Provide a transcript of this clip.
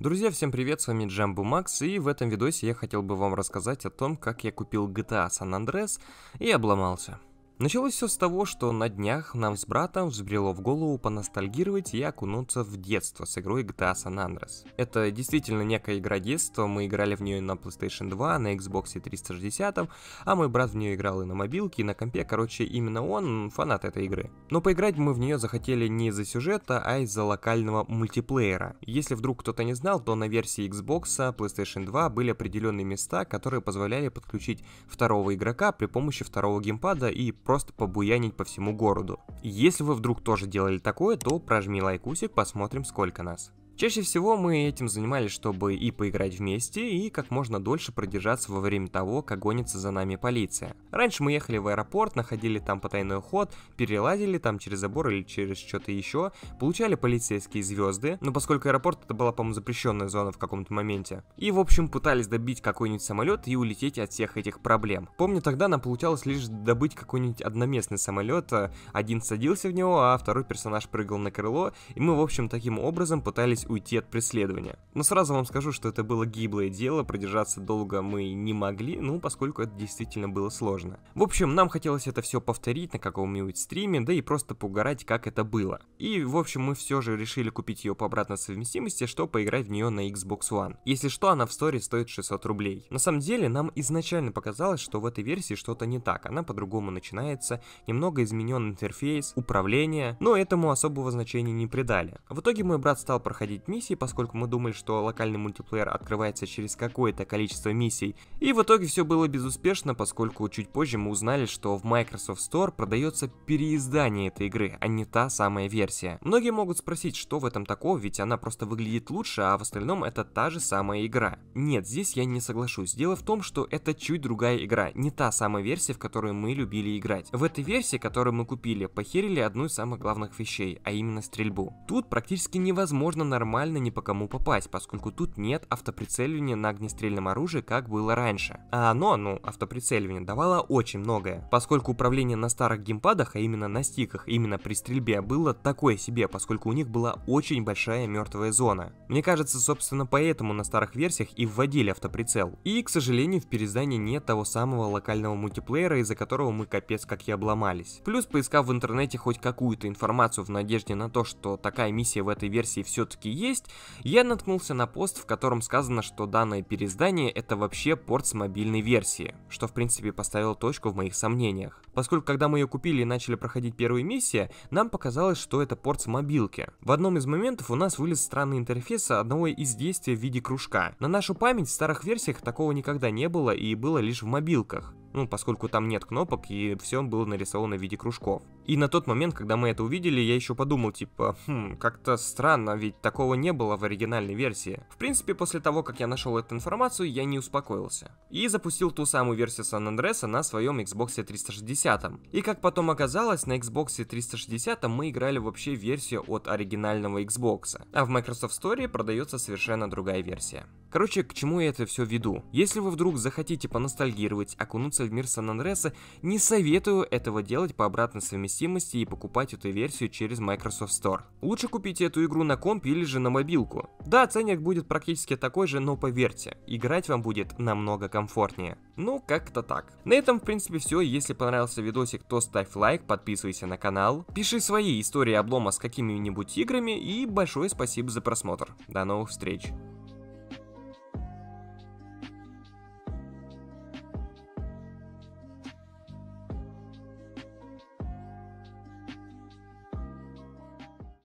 Друзья, всем привет, с вами Джамбу Макс, и в этом видосе я хотел бы вам рассказать о том, как я купил GTA San Andreas и обломался. Началось все с того, что на днях нам с братом взбрело в голову поностальгировать и окунуться в детство с игрой GTA а San Andreas. Это действительно некая игра детства, мы играли в нее на PlayStation 2, на Xbox 360, а мой брат в нее играл и на мобилке, и на компе, короче, именно он фанат этой игры. Но поиграть мы в нее захотели не из-за сюжета, а из-за локального мультиплеера. Если вдруг кто-то не знал, то на версии Xbox, PlayStation 2 были определенные места, которые позволяли подключить второго игрока при помощи второго геймпада и просто побуянить по всему городу. Если вы вдруг тоже делали такое, то прожми лайкусик, посмотрим сколько нас. Чаще всего мы этим занимались, чтобы и поиграть вместе, и как можно дольше продержаться во время того, как гонится за нами полиция. Раньше мы ехали в аэропорт, находили там потайной ход, перелазили там через забор или через что-то еще, получали полицейские звезды, но поскольку аэропорт это была, по-моему, запрещенная зона в каком-то моменте. И, в общем, пытались добить какой-нибудь самолет и улететь от всех этих проблем. Помню, тогда нам получалось лишь добыть какой-нибудь одноместный самолет, э, один садился в него, а второй персонаж прыгал на крыло, и мы, в общем, таким образом пытались уйти от преследования. Но сразу вам скажу, что это было гиблое дело, продержаться долго мы не могли, ну, поскольку это действительно было сложно. В общем, нам хотелось это все повторить на каком-нибудь стриме, да и просто поугарать, как это было. И, в общем, мы все же решили купить ее по обратной совместимости, что поиграть в нее на Xbox One. Если что, она в сторе стоит 600 рублей. На самом деле, нам изначально показалось, что в этой версии что-то не так, она по-другому начинается, немного изменен интерфейс, управление, но этому особого значения не придали. В итоге мой брат стал проходить проходить миссии, поскольку мы думали, что локальный мультиплеер открывается через какое-то количество миссий. И в итоге все было безуспешно, поскольку чуть позже мы узнали, что в Microsoft Store продается переиздание этой игры, а не та самая версия. Многие могут спросить, что в этом такого, ведь она просто выглядит лучше, а в остальном это та же самая игра. Нет, здесь я не соглашусь. Дело в том, что это чуть другая игра, не та самая версия, в которую мы любили играть. В этой версии, которую мы купили, похерили одну из самых главных вещей, а именно стрельбу. Тут практически невозможно на нормально ни по кому попасть, поскольку тут нет автоприцеливания на огнестрельном оружии, как было раньше. А оно, ну, автоприцеливание, давало очень многое, поскольку управление на старых геймпадах, а именно на стиках, именно при стрельбе, было такое себе, поскольку у них была очень большая мертвая зона. Мне кажется, собственно, поэтому на старых версиях и вводили автоприцел. И, к сожалению, в переиздании нет того самого локального мультиплеера, из-за которого мы капец как и обломались. Плюс, поискав в интернете хоть какую-то информацию в надежде на то, что такая миссия в этой версии все-таки есть, я наткнулся на пост, в котором сказано, что данное переиздание это вообще порт с мобильной версии, что в принципе поставило точку в моих сомнениях. Поскольку когда мы ее купили и начали проходить первые миссии, нам показалось, что это порт с мобилки. В одном из моментов у нас вылез странный интерфейс одного из действий в виде кружка. На нашу память в старых версиях такого никогда не было и было лишь в мобилках ну, поскольку там нет кнопок, и все было нарисовано в виде кружков. И на тот момент, когда мы это увидели, я еще подумал, типа, хм, как-то странно, ведь такого не было в оригинальной версии. В принципе, после того, как я нашел эту информацию, я не успокоился. И запустил ту самую версию San Andreas на своем Xbox 360. И как потом оказалось, на Xbox 360 мы играли вообще версию от оригинального Xbox. А в Microsoft Store продается совершенно другая версия. Короче, к чему я это все веду? Если вы вдруг захотите поностальгировать, окунуться вернуться в мир Сан-Андреса, не советую этого делать по обратной совместимости и покупать эту версию через Microsoft Store. Лучше купите эту игру на комп или же на мобилку. Да, ценник будет практически такой же, но поверьте, играть вам будет намного комфортнее. Ну, как-то так. На этом, в принципе, все. Если понравился видосик, то ставь лайк, подписывайся на канал, пиши свои истории облома с какими-нибудь играми и большое спасибо за просмотр. До новых встреч!